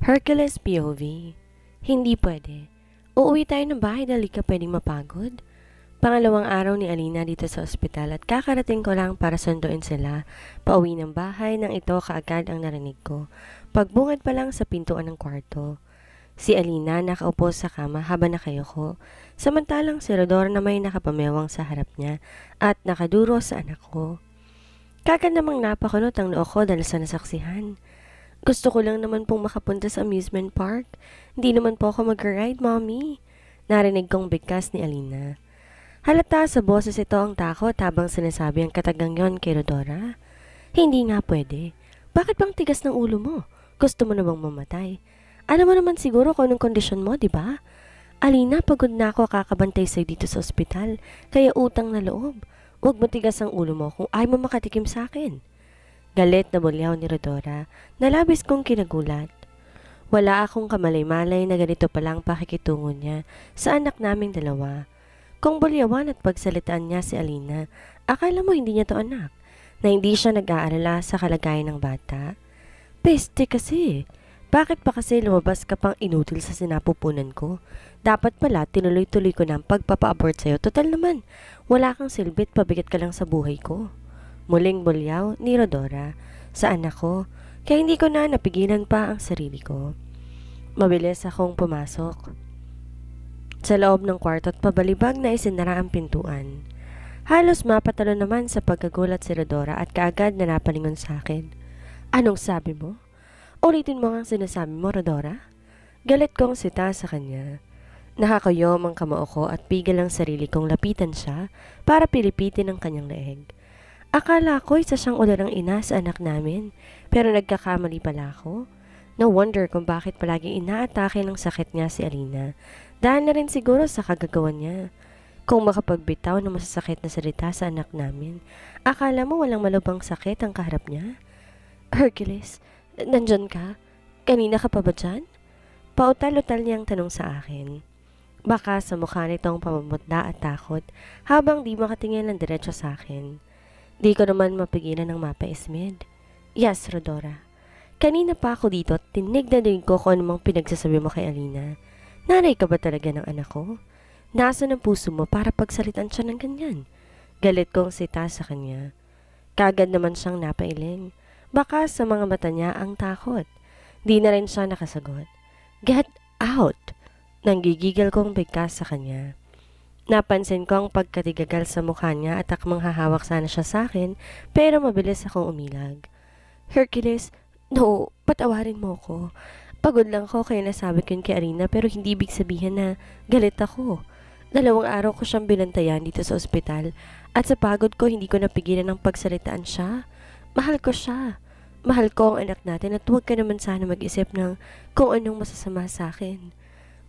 Hercules POV Hindi pwede. Uuwi tayo ng bahay dahil ka pwedeng mapagod. Pangalawang araw ni Alina dito sa ospital at kakarating ko lang para sunduin sila. Pauwi ng bahay nang ito kaagad ang narinig ko. Pagbungad pa lang sa pintuan ng kwarto. Si Alina nakaupo sa kama habang nakayoko, samantalang si Rodor na may nakapamewang sa harap niya at nakaduro sa anak ko. Kagad namang napakunot ang noo ko dahil sa nasaksihan. Gusto ko lang naman pong makapunta sa amusement park. Hindi naman po ako mag-ride, mommy. Narinig kong bigkas ni Alina. Halata sa boses ito ang takot habang sinasabi ang katagang yon kay Rodora. Ah. Hindi nga pwede. Bakit bang tigas ng ulo mo? Gusto mo na bang mamatay? Alam mo naman siguro kung anong kondisyon mo, di ba? Alina, pagod na ako kakabantay sa'yo dito sa ospital, kaya utang na loob. Huwag mo tigas ang ulo mo kung ay mo makatikim sa akin. Galit na bulyaw ni Rodora, nalabis kong kinagulat. Wala akong kamalay-malay na ganito palang pakikitungo niya sa anak naming dalawa. Kung bulyawan at pagsalitaan niya si Alina, akala mo hindi niya to anak, na hindi siya nag-aalala sa kalagayan ng bata. Peste kasi, bakit pa kasi lumabas ka pang inutil sa sinapupunan ko? Dapat pala tinuloy-tuloy ko na pagpapa-abort sa'yo. Total naman, wala kang silbit, pabigat ka lang sa buhay ko. Muling bulyaw ni Rodora sa anak ko, kaya hindi ko na napigilan pa ang sarili ko. Mabilis akong pumasok. Sa loob ng kwarto at pabalibag na isinara ang pintuan. Halos mapatalo naman sa pagkagulat si Rodora at kaagad na napalingon sa akin. Anong sabi mo? Ulitin mo ang sinasabi mo, Rodora. Galit kong sita sa kanya. Nakakayom ang kamao ko at pigil ang sarili kong lapitan siya para pilipitin ang kanyang leeg. Akala ko isa siyang ulan ng ina sa anak namin, pero nagkakamali pala ako. No wonder kung bakit palagi inaatake ng sakit niya si Alina, dahil na rin siguro sa kagagawan niya. Kung makapagbitaw ng masasakit na salita sa anak namin, akala mo walang malubang sakit ang kaharap niya? Hercules, Nandyan ka? Kanina ka pa ba dyan? Pautal-utal niyang tanong sa akin. Baka sa mukha nitong pamamutla at takot habang di makatingin ng diretso sa akin. Di ko naman mapigilan ng mapaismid. Yes, Rodora. Kanina pa ako dito at tinig din ko kung anumang pinagsasabi mo kay Alina. Nanay ka ba talaga ng anak ko? Nasaan ang puso mo para pagsalitan siya ng ganyan? Galit kong sita sa kanya. Kagad naman siyang napailing. Baka sa mga mata niya ang takot. Di na rin siya nakasagot. Get out! Nanggigigil kong bigkas sa kanya. Napansin ko ang pagkatigagal sa mukha niya at akmang hahawak sana siya sa akin, pero mabilis akong umilag. Hercules, no, patawarin mo ko. Pagod lang ko kaya nasabi ko yun kay Arena pero hindi big sabihin na galit ako. Dalawang araw ko siyang binantayan dito sa ospital at sa pagod ko hindi ko napigilan ang pagsalitaan siya. Mahal ko siya mahal ko ang anak natin at huwag ka naman sana mag-isip ng kung anong masasama sa akin.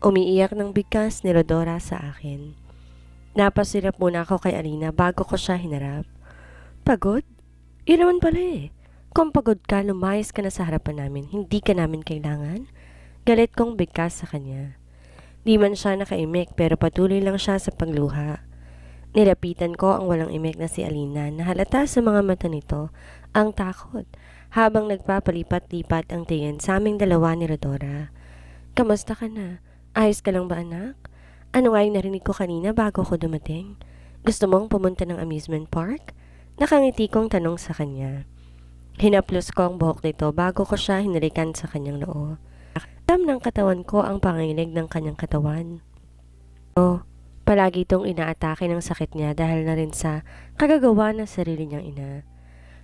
Umiiyak ng bigkas ni Rodora sa akin. Napasirap muna ako kay Alina bago ko siya hinarap. Pagod? Yun naman pala eh. Kung pagod ka, lumayas ka na sa harapan namin. Hindi ka namin kailangan. Galit kong bigkas sa kanya. Di man siya nakaimik pero patuloy lang siya sa pagluha. Nilapitan ko ang walang imek na si Alina na halata sa mga mata nito ang takot habang nagpapalipat-lipat ang tingin sa aming dalawa ni Rodora. Kamusta ka na? Ayos ka lang ba anak? Ano nga yung narinig ko kanina bago ko dumating? Gusto mong pumunta ng amusement park? Nakangiti kong tanong sa kanya. Hinaplos ko ang buhok nito bago ko siya hinalikan sa kanyang noo. Alam ng katawan ko ang panginig ng kanyang katawan. Oh, palagi itong inaatake ng sakit niya dahil na rin sa kagagawa ng sarili niyang ina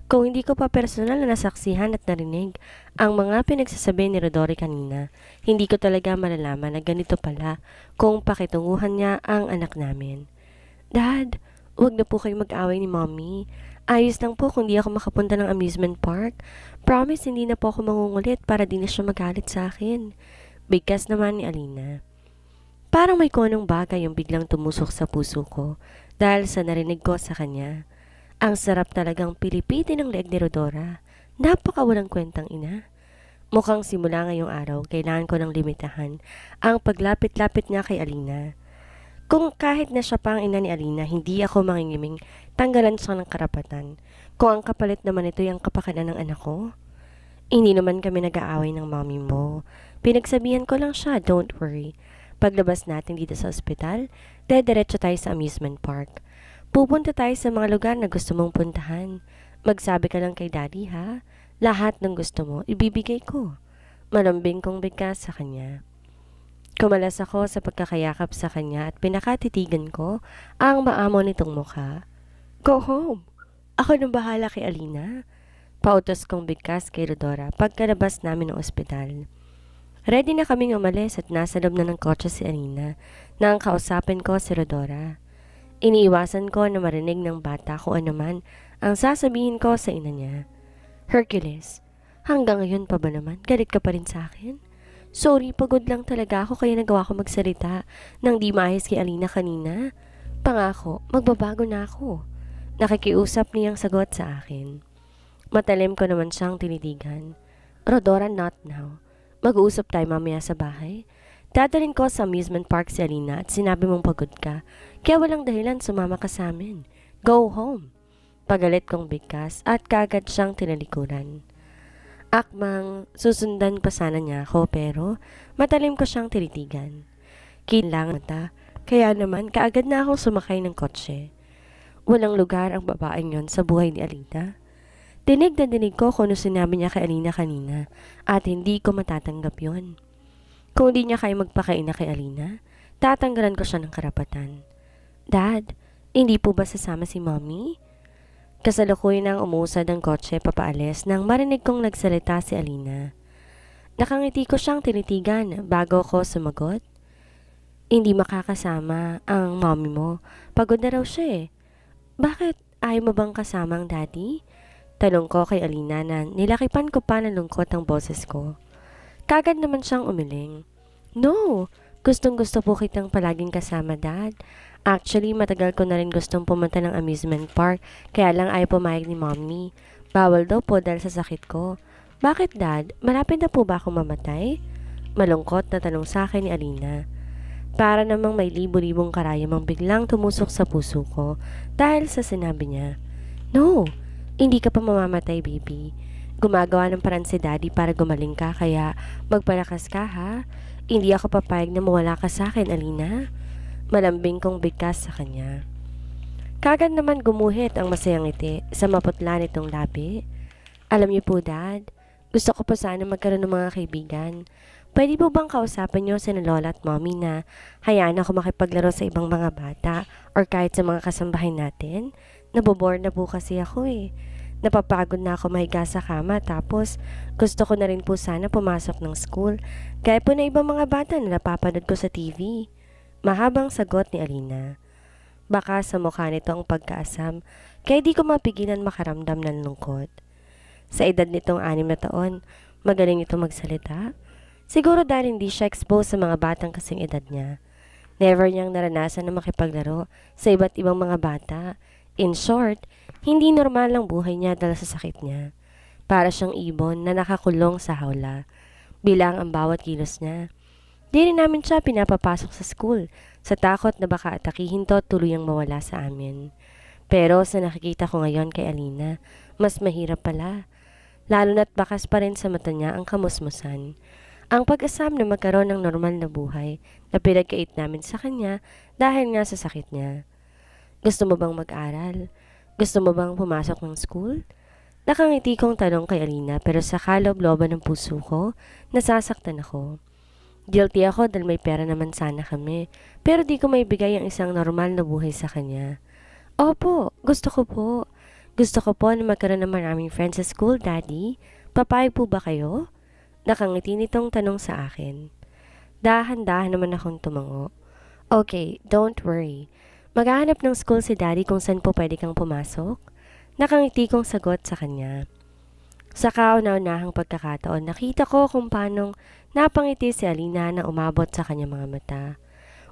kung hindi ko pa personal na nasaksihan at narinig ang mga pinagsasabi ni Rodori kanina, hindi ko talaga malalaman na ganito pala kung pakitunguhan niya ang anak namin. Dad, huwag na po kayong mag-away ni Mommy. Ayos lang po kung di ako makapunta ng amusement park. Promise, hindi na po ako mangungulit para di na siya magalit sa akin. Bigkas naman ni Alina. Parang may konong bagay yung biglang tumusok sa puso ko dahil sa narinig ko sa kanya. Ang sarap talagang pilipitin ng leg ni Rodora. Napaka walang kwentang ina. Mukhang simula ngayong araw, kailangan ko ng limitahan ang paglapit-lapit niya kay Alina. Kung kahit na siya pa ang ina ni Alina, hindi ako mangingiming tanggalan siya ng karapatan. Kung ang kapalit naman ito yung kapakanan ng anak ko. Hindi naman kami nag-aaway ng mami mo. Pinagsabihan ko lang siya, don't worry. Paglabas natin dito sa ospital, dediretso tayo sa amusement park. Pupunta tayo sa mga lugar na gusto mong puntahan. Magsabi ka lang kay daddy ha. Lahat ng gusto mo, ibibigay ko. Malambing kong bigkas sa kanya. Kumalas ako sa pagkakayakap sa kanya at pinakatitigan ko ang maamo nitong mukha. Go home! Ako nang bahala kay Alina. Pautos kong bigkas kay Rodora pagkalabas namin ng ospital. Ready na kaming umalis at nasa loob na ng kotse si Alina na ang kausapin ko si Rodora. Iniiwasan ko na marinig ng bata kung anuman ang sasabihin ko sa ina niya. Hercules, hanggang ngayon pa ba naman? Galit ka pa rin sa akin? Sorry, pagod lang talaga ako kaya nagawa ko magsalita nang di maayos kay Alina kanina. Pangako, magbabago na ako. Nakikiusap niyang sagot sa akin. Matalim ko naman siyang tinitigan. Rodora, not now. Mag-uusap tayo mamaya sa bahay. Dadalhin ko sa amusement park si Alina at sinabi mong pagod ka. Kaya walang dahilan sumama ka sa amin. Go home! Pagalit kong bigkas at kagad siyang tinalikuran. Akmang susundan pa sana niya ako pero matalim ko siyang tinitigan. Kinlang mata, kaya naman kaagad na ako sumakay ng kotse. Walang lugar ang babaeng yon sa buhay ni Alina. Dinig na dinig ko kung ano sinabi niya kay Alina kanina at hindi ko matatanggap yon. Kung di niya kaya magpakain kay Alina, tatanggalan ko siya ng karapatan. Dad, hindi po ba sasama si Mommy? Kasalukuyan ang umusad ang kotse papaalis nang marinig kong nagsalita si Alina. Nakangiti ko siyang tinitigan bago ko sumagot. Hindi makakasama ang mommy mo. Pagod na raw siya eh. Bakit ayaw mo bang kasama ang daddy? Talong ko kay Alina na nilakipan ko pa ng lungkot ang boses ko. Kagad naman siyang umiling. No, gustong gusto po kitang palaging kasama dad. Actually, matagal ko na rin gustong pumunta ng amusement park, kaya lang ayaw pumayag ni mommy. Bawal daw po dahil sa sakit ko. Bakit dad, malapit na po ba akong mamatay? Malungkot na tanong sa akin ni Alina. Para namang may libo-libong karayom ang biglang tumusok sa puso ko dahil sa sinabi niya, No, hindi ka pa mamamatay, baby. Gumagawa ng paraan si daddy para gumaling ka kaya magpalakas ka ha. Hindi ako papayag na mawala ka sa akin, Alina. Malambing kong bigkas sa kanya. Kagad naman gumuhit ang masayang ngiti sa maputla nitong labi. Alam niyo po, Dad, gusto ko po sana magkaroon ng mga kaibigan. Pwede po bang kausapin niyo si Lola at Mommy na hayaan ako makipaglaro sa ibang mga bata or kahit sa mga kasambahay natin? Nabobore na po kasi ako eh. Napapagod na ako mahiga sa kama tapos gusto ko na rin po sana pumasok ng school gaya po na ibang mga bata na napapanood ko sa TV. Mahabang sagot ni Alina. Baka sa mukha nito ang pagkaasam kaya di ko mapigilan makaramdam ng lungkot. Sa edad nitong anim na taon, magaling ito magsalita. Siguro dahil hindi siya exposed sa mga batang kasing edad niya. Never niyang naranasan na makipaglaro sa iba't ibang mga bata. In short, hindi normal ang buhay niya dala sa sakit niya. Para siyang ibon na nakakulong sa hawla. Bilang ang bawat kilos niya. Di rin namin siya pinapapasok sa school sa takot na baka atakihin to at tuluyang mawala sa amin. Pero sa nakikita ko ngayon kay Alina, mas mahirap pala. Lalo na't bakas pa rin sa mata niya ang kamusmusan. Ang pag-asam na magkaroon ng normal na buhay na pinagkait namin sa kanya dahil nga sa sakit niya. Gusto mo bang mag-aral? Gusto mo bang pumasok ng school? Nakangiti kong tanong kay Alina pero sa kalobloban ng puso ko, nasasaktan ako. Guilty ako dahil may pera naman sana kami, pero di ko maibigay ang isang normal na buhay sa kanya. Opo, gusto ko po. Gusto ko po na magkaroon ng maraming friends sa school, Daddy. Papayag po ba kayo? Nakangiti nitong tanong sa akin. Dahan-dahan naman akong tumango. Okay, don't worry. Maghahanap ng school si daddy kung saan po pwede kang pumasok? Nakangiti kong sagot sa kanya. Sa kauna-unahang pagkakataon, nakita ko kung paanong napangiti si Alina na umabot sa kanyang mga mata.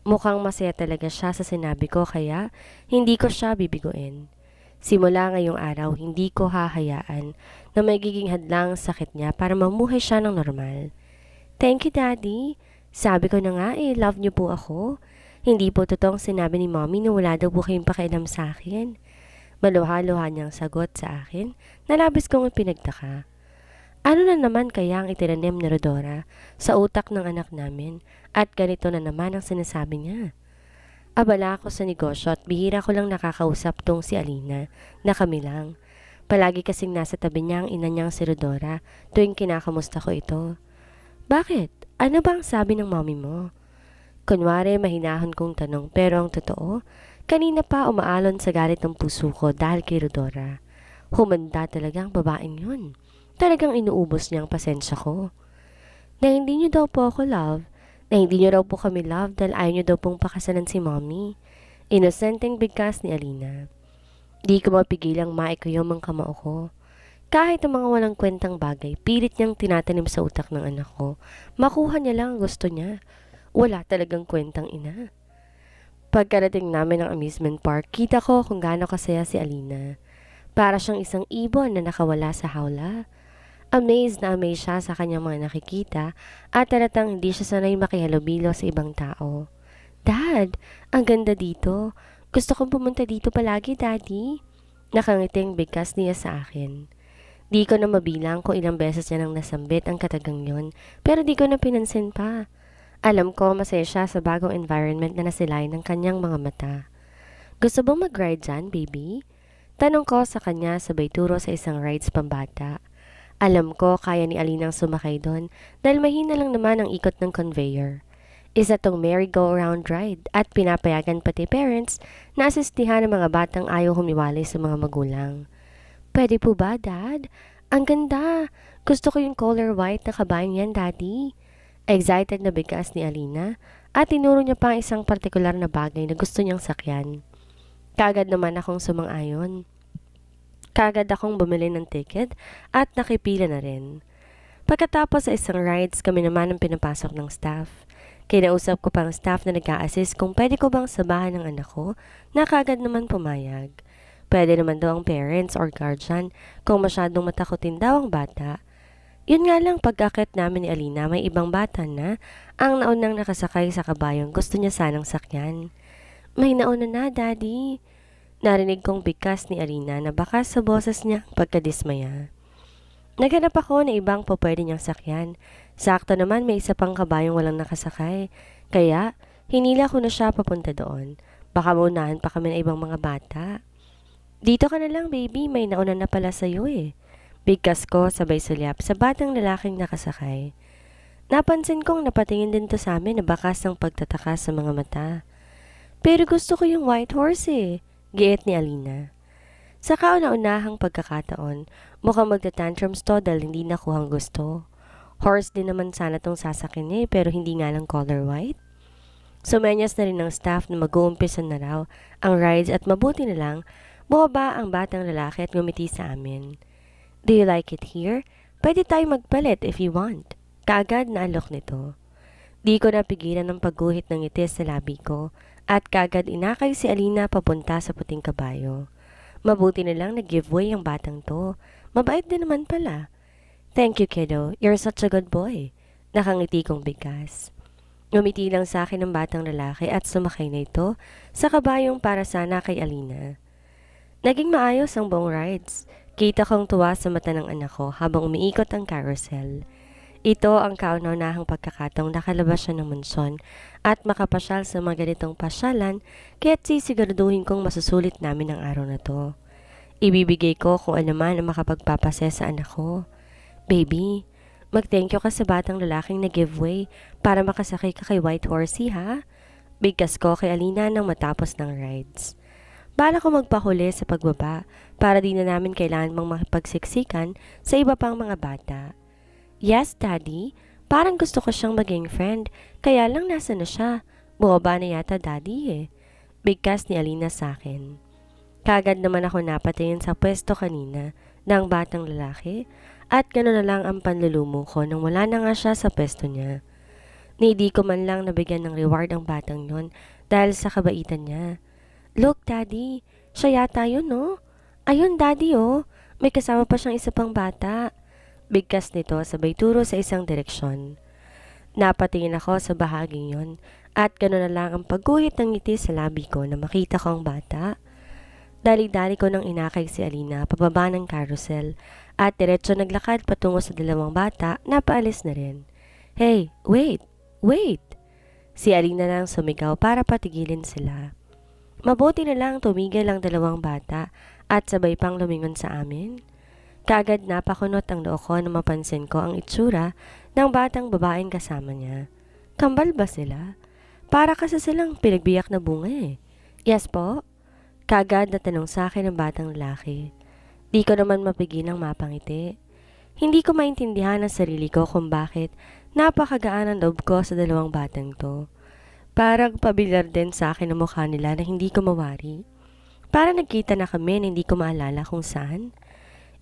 Mukhang masaya talaga siya sa sinabi ko kaya hindi ko siya bibiguin. Simula ngayong araw, hindi ko hahayaan na magiging hadlang sakit niya para mamuhay siya ng normal. Thank you, Daddy. Sabi ko na nga eh, love niyo po ako. Hindi po totoong sinabi ni mommy na wala daw po kayong pakialam sa akin. Maluha-luha niyang sagot sa akin na kong pinagtaka. Ano na naman kaya ang itinanim ni Rodora sa utak ng anak namin at ganito na naman ang sinasabi niya? Abala ako sa negosyo at bihira ko lang nakakausap tong si Alina na kami lang. Palagi kasing nasa tabi niya ang ina niyang si Rodora tuwing kinakamusta ko ito. Bakit? Ano ba ang sabi ng mommy mo? Kunwari, mahinahon kong tanong, pero ang totoo, kanina pa umaalon sa galit ng puso ko dahil kay Rodora. Humanda talaga ang babaeng yun. Talagang inuubos niya ang pasensya ko. Na hindi niyo daw po ako love, na hindi niyo daw po kami love dahil ayaw niyo daw pong pakasalan si mommy. Inosenteng bigkas ni Alina. Di ko mapigilang maikuyom ang kamao ko. Kahit ang mga walang kwentang bagay, pilit niyang tinatanim sa utak ng anak ko. Makuha niya lang ang gusto niya wala talagang kwentang ina. Pagkarating namin ng amusement park, kita ko kung gaano kasaya si Alina. Para siyang isang ibon na nakawala sa hawla. Amazed na amazed siya sa kanyang mga nakikita at talatang hindi siya sanay makihalubilo sa ibang tao. Dad, ang ganda dito. Gusto kong pumunta dito palagi, Daddy. Nakangiting bigkas niya sa akin. Di ko na mabilang kung ilang beses niya nang nasambit ang katagang yon, pero di ko na pinansin pa. Alam ko masaya siya sa bagong environment na nasilay ng kanyang mga mata. Gusto bang mag-ride dyan, baby? Tanong ko sa kanya sabay turo sa isang rides pambata. Alam ko kaya ni Alinang sumakay doon dahil mahina lang naman ang ikot ng conveyor. Isa tong merry-go-round ride at pinapayagan pati parents na asistihan ng mga batang ayaw humiwalay sa mga magulang. Pwede po ba, Dad? Ang ganda! Gusto ko yung color white na kabayan yan, Daddy. Excited na bigkas ni Alina at tinuro niya pa ang isang partikular na bagay na gusto niyang sakyan. Kaagad naman akong sumang-ayon. Kaagad akong bumili ng ticket at nakipila na rin. Pagkatapos sa isang rides, kami naman ang pinapasok ng staff. Kinausap ko pang staff na nag assist kung pwede ko bang sabahan ng anak ko na kaagad naman pumayag. Pwede naman daw ang parents or guardian kung masyadong matakotin daw ang bata yun nga lang pagkakit namin ni Alina, may ibang bata na ang naunang nakasakay sa kabayong gusto niya sanang sakyan. May nauna na, Daddy. Narinig kong bigkas ni Alina na baka sa boses niya pagkadismaya. Naghanap ako na ibang po niyang sakyan. Sakto naman may isa pang kabayong walang nakasakay. Kaya, hinila ko na siya papunta doon. Baka maunahan pa kami ng ibang mga bata. Dito ka na lang, baby. May nauna na pala sa'yo eh. Bigkas ko, sabay sulyap, sa batang lalaking nakasakay. Napansin kong napatingin din to sa amin na bakas ng pagtataka sa mga mata. Pero gusto ko yung white horse eh, giit ni Alina. Sa kauna-unahang pagkakataon, mukhang magta-tantrums to dahil hindi nakuhang gusto. Horse din naman sana tong sasakin niya eh, pero hindi nga lang color white. Sumenyas na rin ng staff na mag-uumpisa na raw ang rides at mabuti na lang bumaba ang batang lalaki at ngumiti sa amin. Do you like it here? Pwede tayo magpalit if you want. Kagad na alok nito. Di ko napigilan ang pagguhit ng ngiti sa labi ko at kagad inakay si Alina papunta sa puting kabayo. Mabuti na lang nag-giveaway ang batang to. Mabait din naman pala. Thank you, kiddo. You're such a good boy. Nakangiti kong bigkas. Umiti lang sa akin ang batang lalaki at sumakay na ito sa kabayong para sana kay Alina. Naging maayos ang buong rides. Kita kong tuwa sa mata ng anak ko habang umiikot ang carousel. Ito ang kauna-unahang pagkakataong nakalabas siya ng mansyon at makapasyal sa mga ganitong pasyalan kaya't sisiguraduhin kong masusulit namin ang araw na to. Ibibigay ko kung alaman ano ang makapagpapasya sa anak ko. Baby, mag-thank you ka sa batang lalaking na giveaway para makasakay ka kay White Horsey ha? Bigkas ko kay Alina nang matapos ng rides. Bala ko magpahuli sa pagbaba para di na namin kailangan mang makipagsiksikan sa iba pang mga bata. Yes, Daddy. Parang gusto ko siyang maging friend, kaya lang nasa na siya. Bumaba na yata Daddy eh. Bigkas ni Alina sa akin. Kagad naman ako napatayin sa pwesto kanina ng batang lalaki at gano'n na lang ang panlulumo ko nang wala na nga siya sa pwesto niya. Ni di ko man lang nabigyan ng reward ang batang yon dahil sa kabaitan niya. Look, Daddy. Siya yata yun, no? Ayun, Daddy, oh. May kasama pa siyang isa pang bata. Bigkas nito sabay turo sa isang direksyon. Napatingin ako sa bahaging yon at gano'n na lang ang pagguhit ng ngiti sa labi ko na makita ko ang bata. Dali-dali ko nang inakay si Alina pababa ng carousel at diretso naglakad patungo sa dalawang bata na paalis na rin. Hey, wait! Wait! Si Alina lang sumigaw para patigilin sila. Mabuti na lang tumigil ang dalawang bata at sabay pang lumingon sa amin. Kaagad napakunot ang loo ko na mapansin ko ang itsura ng batang babaeng kasama niya. Kambal ba sila? Para kasi silang pinagbiyak na bunga eh. Yes po? Kaagad na tanong sa akin ng batang lalaki. Di ko naman mapigil ng mapangiti. Hindi ko maintindihan ang sarili ko kung bakit napakagaan ang loob ko sa dalawang batang to. Parang pabilar din sa akin ang mukha nila na hindi ko mawari. Para nagkita na kami na hindi ko maalala kung saan.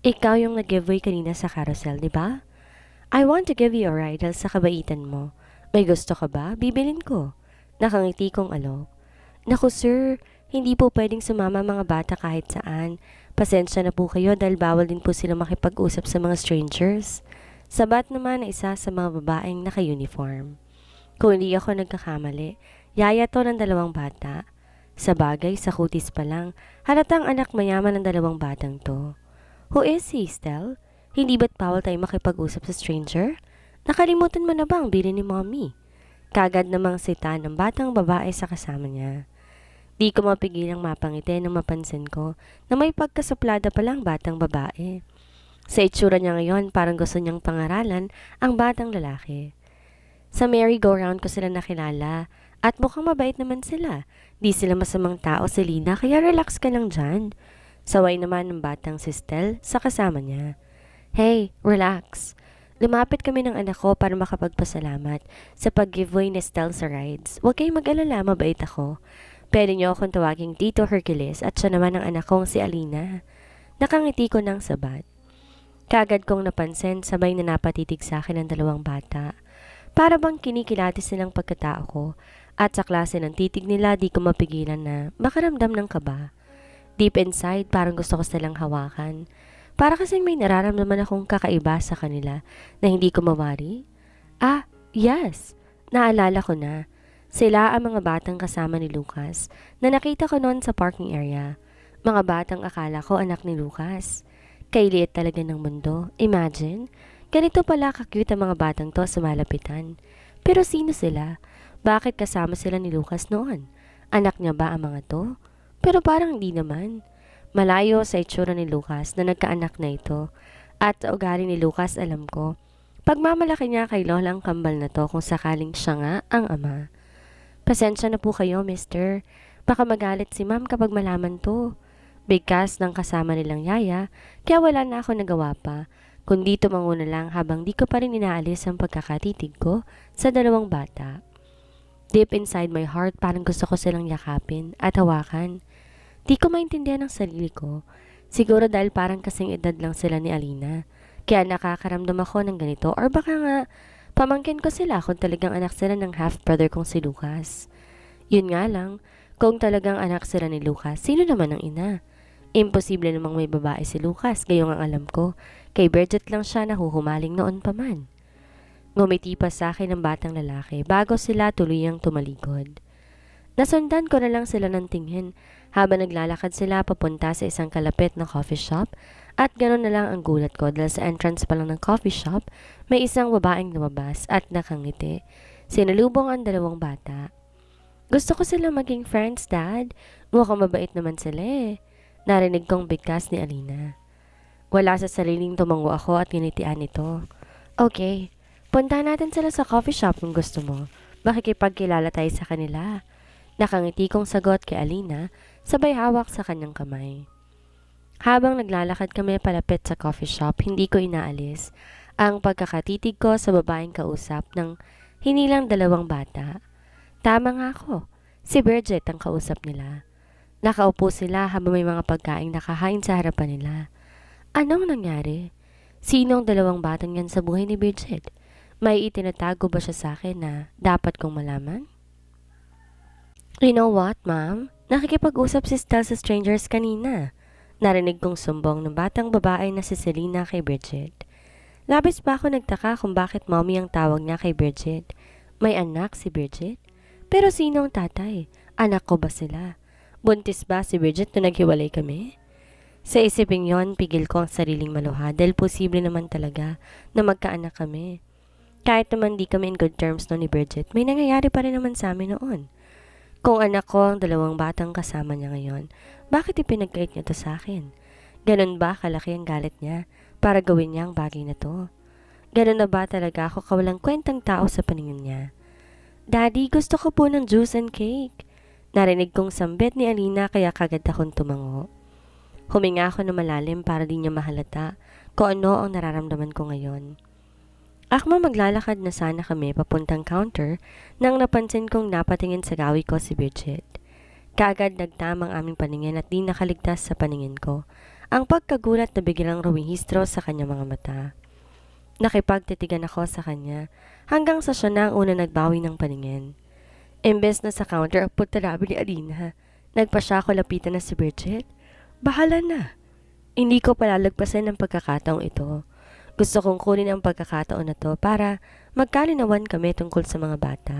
Ikaw yung nag-giveaway kanina sa carousel, di ba? I want to give you a ride sa kabaitan mo. May gusto ka ba? Bibilin ko. Nakangiti kong alok. Naku sir, hindi po pwedeng sumama mga bata kahit saan. Pasensya na po kayo dahil bawal din po sila makipag-usap sa mga strangers. Sabat naman na isa sa mga babaeng naka-uniform. Kung hindi ako nagkakamali, yaya to ng dalawang bata. Sa bagay, sa kutis pa lang, halatang anak mayaman ng dalawang batang to. Who is he, Stel? Hindi ba't bawal tayo makipag-usap sa stranger? Nakalimutan mo na ba ang bili ni mommy? Kagad namang sita ng batang babae sa kasama niya. Di ko mapigilang mapangiti nang mapansin ko na may pagkasuplada lang batang babae. Sa itsura niya ngayon, parang gusto niyang pangaralan ang batang lalaki. Sa merry-go-round ko sila nakilala at mukhang mabait naman sila. Di sila masamang tao, Selena, kaya relax ka lang dyan. Saway naman ng batang sistel sa kasama niya. Hey, relax. Lumapit kami ng anak ko para makapagpasalamat sa pag-giveaway ni Stel sa rides. Huwag kayong mag-alala, mabait ako. Pwede niyo akong tawaging Tito Hercules at siya naman ang anak kong si Alina. Nakangiti ko ng sabat. Kagad kong napansin, sabay na napatitig sa akin ang dalawang bata. Para bang kinikilatis silang pagkatao ko at sa klase ng titig nila di ko mapigilan na makaramdam ng kaba. Deep inside, parang gusto ko silang hawakan. Para kasing may nararamdaman akong kakaiba sa kanila na hindi ko mawari. Ah, yes! Naalala ko na. Sila ang mga batang kasama ni Lucas na nakita ko noon sa parking area. Mga batang akala ko anak ni Lucas. Kailiit talaga ng mundo. Imagine, Ganito pala ka ang mga batang to sa malapitan. Pero sino sila? Bakit kasama sila ni Lucas noon? Anak niya ba ang mga to? Pero parang hindi naman. Malayo sa itsura ni Lucas na nagkaanak na ito. At sa ugali ni Lucas alam ko, pagmamalaki niya kay Lola ang kambal na to kung sakaling siya nga ang ama. Pasensya na po kayo, mister. Baka magalit si ma'am kapag malaman to. Bigkas ng kasama nilang yaya, kaya wala na ako nagawa pa kundi tumango na lang habang di ko pa rin inaalis ang pagkakatitig ko sa dalawang bata. Deep inside my heart, parang gusto ko silang yakapin at hawakan. Di ko maintindihan ang sarili ko. Siguro dahil parang kasing edad lang sila ni Alina. Kaya nakakaramdam ako ng ganito or baka nga pamangkin ko sila kung talagang anak sila ng half-brother kong si Lucas. Yun nga lang, kung talagang anak sila ni Lucas, sino naman ang ina? Imposible namang may babae si Lucas, gayong ang alam ko. Kay Bridget lang siya nahuhumaling noon pa man. Ngumiti pa sa akin ang batang lalaki bago sila tuluyang tumalikod. Nasundan ko na lang sila ng tingin habang naglalakad sila papunta sa isang kalapit na coffee shop at ganoon na lang ang gulat ko dahil sa entrance pa lang ng coffee shop may isang babaeng lumabas at nakangiti. Sinalubong ang dalawang bata. Gusto ko sila maging friends, Dad. Mukhang mabait naman sila eh. Narinig kong bigkas ni Alina. Wala sa sariling tumango ako at ginitian ito. Okay, punta natin sila sa coffee shop kung gusto mo. Makikipagkilala tayo sa kanila. Nakangiti kong sagot kay Alina, sabay hawak sa kanyang kamay. Habang naglalakad kami palapit sa coffee shop, hindi ko inaalis ang pagkakatitig ko sa babaeng kausap ng hinilang dalawang bata. Tama nga ako, si Bridget ang kausap nila. Nakaupo sila habang may mga pagkaing nakahain sa harapan nila. Anong nangyari? Sino ang dalawang batang yan sa buhay ni Bridget? May itinatago ba siya sa akin na dapat kong malaman? You know what, ma'am? Nakikipag-usap si Stel sa strangers kanina. Narinig kong sumbong ng batang babae na si Selena kay Bridget. Labis pa ako nagtaka kung bakit mommy ang tawag niya kay Bridget. May anak si Bridget? Pero sino ang tatay? Anak ko ba sila? Buntis ba si Bridget na naghiwalay kami? Sa isipin yon, pigil ko ang sariling maluha dahil posible naman talaga na magkaanak kami. Kahit naman di kami in good terms no ni Bridget, may nangyayari pa rin naman sa amin noon. Kung anak ko ang dalawang batang kasama niya ngayon, bakit ipinagkait niya to sa akin? Ganun ba kalaki ang galit niya para gawin niya ang bagay na to? Ganun na ba talaga ako kawalang kwentang tao sa paningin niya? Daddy, gusto ko po ng juice and cake. Narinig kong sambit ni Alina kaya kagad akong tumango. Huminga ako ng malalim para din niya mahalata kung ano ang nararamdaman ko ngayon. Akma maglalakad na sana kami papuntang counter nang napansin kong napatingin sa gawi ko si Bridget. Kaagad nagtamang aming paningin at di nakaligtas sa paningin ko. Ang pagkagulat na biglang rumihistro sa kanya mga mata. Nakipagtitigan ako sa kanya hanggang sa siya na ang una nagbawi ng paningin. Imbes na sa counter ang punta ni Alina, nagpa siya ako lapitan na si Bridget. Bahala na. Hindi ko palalagpasan ang pagkakataong ito. Gusto kong kunin ang pagkakataon na to para magkalinawan kami tungkol sa mga bata.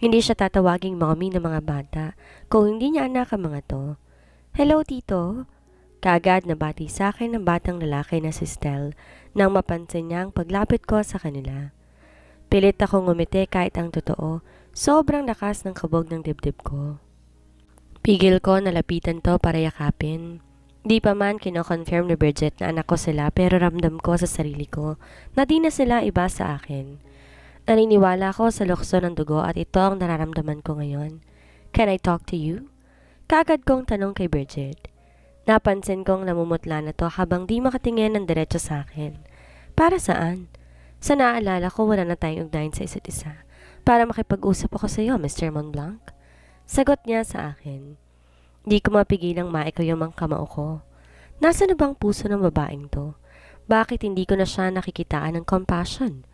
Hindi siya tatawaging mommy ng mga bata kung hindi niya anak ang mga to. Hello, tito. Kagad na bati sa akin ng batang lalaki na si Stel nang mapansin niya ang paglapit ko sa kanila. Pilit akong ngumiti kahit ang totoo, sobrang lakas ng kabog ng dibdib ko. Pigil ko nalapitan to para yakapin. Di pa man kinoconfirm ni Bridget na anak ko sila pero ramdam ko sa sarili ko na di na sila iba sa akin. Naniniwala ko sa lukso ng dugo at ito ang nararamdaman ko ngayon. Can I talk to you? Kaagad kong tanong kay Bridget. Napansin kong namumutla na to habang di makatingin ng diretso sa akin. Para saan? Sa naalala ko, wala na tayong ugnayan sa isa't isa. Para makipag-usap ako sa iyo, Mr. Monblanc. Sagot niya sa akin. Di ko mapigilang maikaw yung mga kamao ko. Nasa na bang puso ng babaeng to? Bakit hindi ko na siya nakikitaan ng compassion?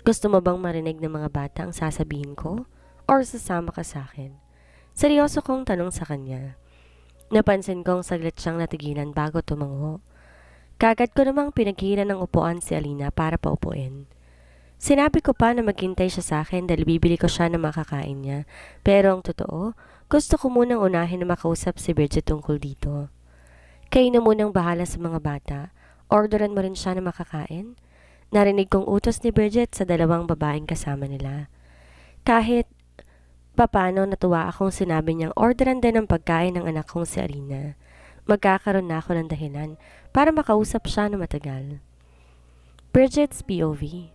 Gusto mo bang marinig ng mga bata ang sasabihin ko? Or sasama ka sa akin? Seryoso kong tanong sa kanya. Napansin kong saglit siyang natigilan bago tumango. Kagad ko namang pinaghiran ng upuan si Alina para paupuin. Sinabi ko pa na maghintay siya sa akin dahil bibili ko siya ng makakain niya. Pero ang totoo, gusto ko munang unahin na makausap si Bridget tungkol dito. Kayo na munang bahala sa mga bata. Orderan mo rin siya na makakain. Narinig kong utos ni Bridget sa dalawang babaeng kasama nila. Kahit papano natuwa akong sinabi niyang orderan din ang pagkain ng anak kong si Arina. Magkakaroon na ako ng dahilan para makausap siya na matagal. Bridget's POV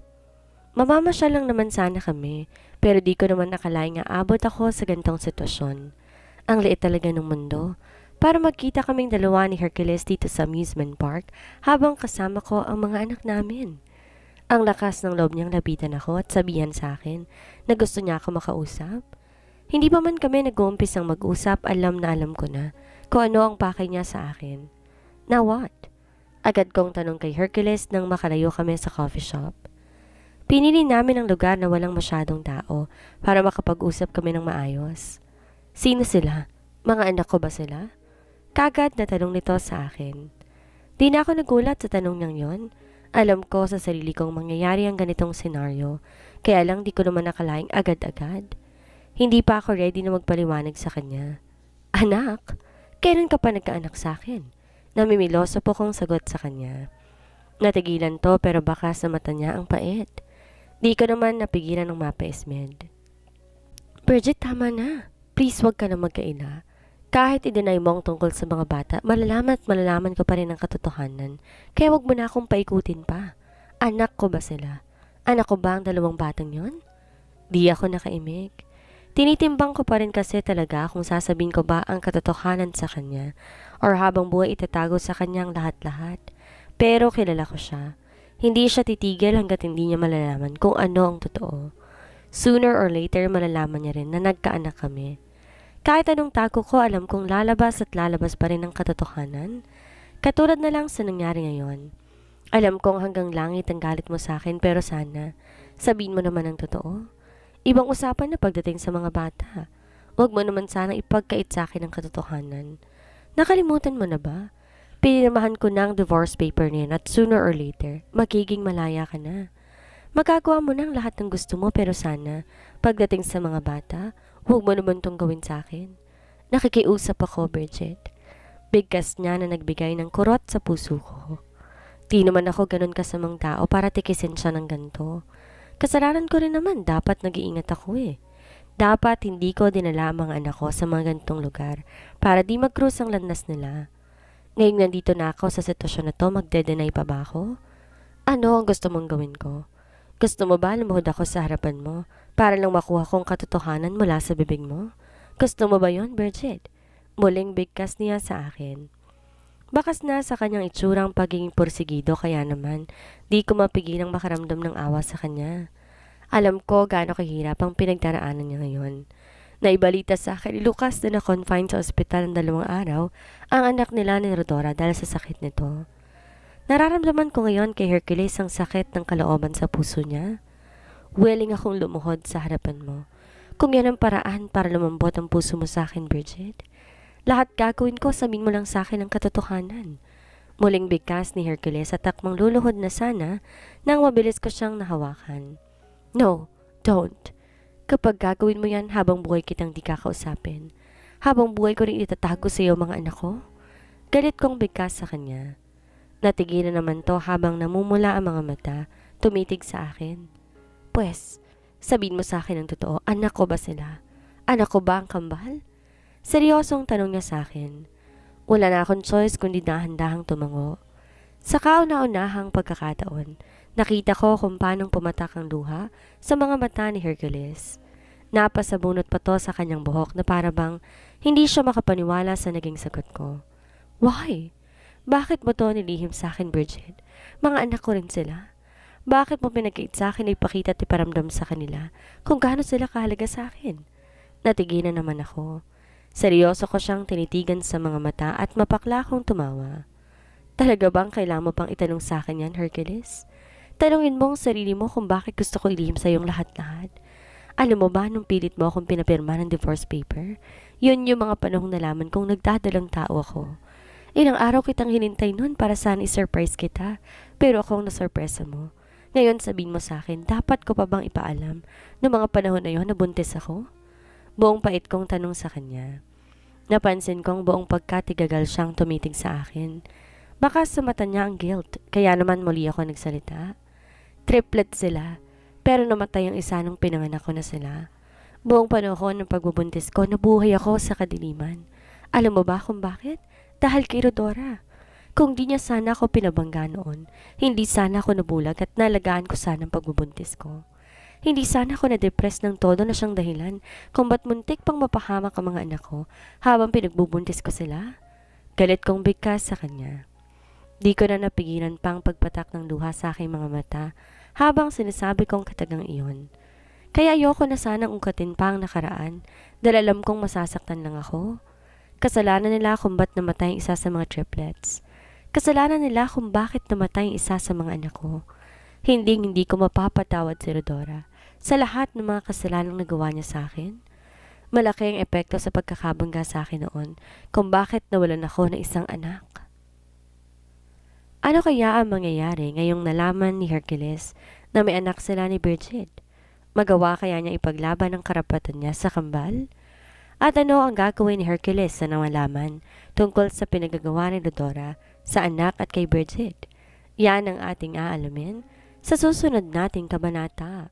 Mamamasyal lang naman sana kami, pero di ko naman nakalain nga abot ako sa gantong sitwasyon. Ang liit talaga ng mundo. Para magkita kaming dalawa ni Hercules dito sa amusement park habang kasama ko ang mga anak namin. Ang lakas ng loob niyang labitan ako at sabihan sa akin na gusto niya ako makausap. Hindi pa man kami nag-uumpisang mag-usap, alam na alam ko na kung ano ang pake niya sa akin. Now what? Agad kong tanong kay Hercules nang makalayo kami sa coffee shop. Pinili namin ang lugar na walang masyadong tao para makapag-usap kami ng maayos. Sino sila? Mga anak ko ba sila? Kagad na tanong nito sa akin. Di na ako nagulat sa tanong niyang yon. Alam ko sa sarili kong mangyayari ang ganitong senaryo, kaya lang di ko naman nakalaing agad-agad. Hindi pa ako ready na magpaliwanag sa kanya. Anak? Kailan ka pa nagkaanak sa akin? Namimiloso po kong sagot sa kanya. Natigilan to pero baka sa mata niya ang pait. Di ka naman napigilan ng mapa Esmed. Bridget, tama na. Please wag ka na magkaina. Kahit i-deny mo ang tungkol sa mga bata, malalaman at malalaman ka pa rin ang katotohanan. Kaya wag mo na akong paikutin pa. Anak ko ba sila? Anak ko ba ang dalawang batang yon? Di ako nakaimik. Tinitimbang ko pa rin kasi talaga kung sasabihin ko ba ang katotohanan sa kanya or habang buhay itatago sa kanya ang lahat-lahat. Pero kilala ko siya. Hindi siya titigil hanggat hindi niya malalaman kung ano ang totoo. Sooner or later, malalaman niya rin na nagkaanak kami. Kahit anong tago ko, alam kong lalabas at lalabas pa rin ang katotohanan. Katulad na lang sa nangyari ngayon. Alam kong hanggang langit ang galit mo sa akin pero sana, sabihin mo naman ang totoo. Ibang usapan na pagdating sa mga bata. Huwag mo naman sana ipagkait sa akin ang katotohanan. Nakalimutan mo na ba? Pinirmahan ko na ang divorce paper niya at sooner or later, magiging malaya ka na. Magagawa mo na ang lahat ng gusto mo pero sana, pagdating sa mga bata, huwag mo naman tong gawin sa akin. Nakikiusap ako, Bridget. Bigkas niya na nagbigay ng kurot sa puso ko. Di naman ako ganun kasamang tao para tikisin siya ng ganto. Kasalanan ko rin naman, dapat nag-iingat ako eh. Dapat hindi ko dinala ang mga anak ko sa mga gantong lugar para di mag ang landas nila. Ngayong nandito na ako sa sitwasyon na to, magdedenay pa ba ako? Ano ang gusto mong gawin ko? Gusto mo ba lumuhod ako sa harapan mo para lang makuha kong katotohanan mula sa bibig mo? Gusto mo ba yon, Bridget? Muling bigkas niya sa akin. Bakas na sa kanyang itsurang pagiging porsigido kaya naman di ko mapigil ang makaramdam ng awa sa kanya. Alam ko gaano kahirap ang pinagdaraanan niya ngayon. Naibalita sa akin ni Lucas na na-confine sa ospital ng dalawang araw ang anak nila ni Rodora dahil sa sakit nito. Nararamdaman ko ngayon kay Hercules ang sakit ng kalooban sa puso niya. Willing akong lumuhod sa harapan mo. Kung yan ang paraan para lumambot ang puso mo sa akin, Bridget. Lahat gagawin ko, sabihin mo lang sa akin ang katotohanan. Muling bigkas ni Hercules at akmang luluhod na sana nang mabilis ko siyang nahawakan. No, don't. Kapag gagawin mo yan, habang buhay kitang di kakausapin, habang buhay ko rin itatago sa iyo mga anak ko, galit kong bigkas sa kanya. Natigilan naman to habang namumula ang mga mata, tumitig sa akin. Pwes, sabihin mo sa akin ang totoo, anak ko ba sila? Anak ko ba ang kambal? Seryosong tanong niya sa akin. Wala na akong choice kundi dahan-dahang tumango. Sa kauna-unahang pagkakataon, Nakita ko kung paanong pumatak ang luha sa mga mata ni Hercules. Napasabunot pa to sa kanyang buhok na parabang hindi siya makapaniwala sa naging sagot ko. Why? Bakit mo to nilihim sa akin, Bridget? Mga anak ko rin sila. Bakit mo pinagkait sa akin ay ipakita at iparamdam sa kanila kung gaano sila kahalaga sa akin? Natiginan naman ako. Seryoso ko siyang tinitigan sa mga mata at mapakla kong tumawa. Talaga bang kailangan mo pang itanong sa akin yan, Hercules? Tanungin mo ang sarili mo kung bakit gusto ko ilihim sa yung lahat-lahat. Alam mo ba nung pilit mo akong pinapirma ng divorce paper? Yun yung mga panahong nalaman kong nagdadalang tao ako. Ilang araw kitang hinintay noon para sana i-surprise kita, pero ako ang nasurpresa mo. Ngayon sabihin mo sa akin, dapat ko pa bang ipaalam noong mga panahon na yon na buntis ako? Buong pait kong tanong sa kanya. Napansin kong buong pagkatigagal siyang tumiting sa akin. Baka sa mata niya ang guilt, kaya naman muli ako nagsalita. Triplet sila. Pero namatay ang isa nung pinanganak ko na sila. Buong panahon ng pagbubuntis ko, nabuhay ako sa kadiliman. Alam mo ba kung bakit? Dahil kay Rodora. Kung di niya sana ako pinabangga noon, hindi sana ako nabulag at nalagaan ko sana ang pagbubuntis ko. Hindi sana ako na-depress ng todo na siyang dahilan kung ba't muntik pang mapahamak ang mga anak ko habang pinagbubuntis ko sila. Galit kong bigkas sa kanya. Di ko na napigilan pang pagpatak ng luha sa aking mga mata habang sinasabi kong katagang iyon. Kaya ayoko na sanang ungkatin pa ang nakaraan dahil alam kong masasaktan lang ako. Kasalanan nila kung ba't namatay ang isa sa mga triplets. Kasalanan nila kung bakit namatay ang isa sa mga anak ko. Hindi hindi ko mapapatawad si Rodora sa lahat ng mga kasalanang nagawa niya sa akin. Malaki ang epekto sa pagkakabangga sa akin noon kung bakit nawalan ako ng isang anak. Ano kaya ang mangyayari ngayong nalaman ni Hercules na may anak sila ni Bridget? Magawa kaya niya ipaglaban ang karapatan niya sa kambal? At ano ang gagawin ni Hercules sa nalaman tungkol sa pinagagawa ni Dodora sa anak at kay Bridget? Yan ang ating aalamin sa susunod nating kabanata.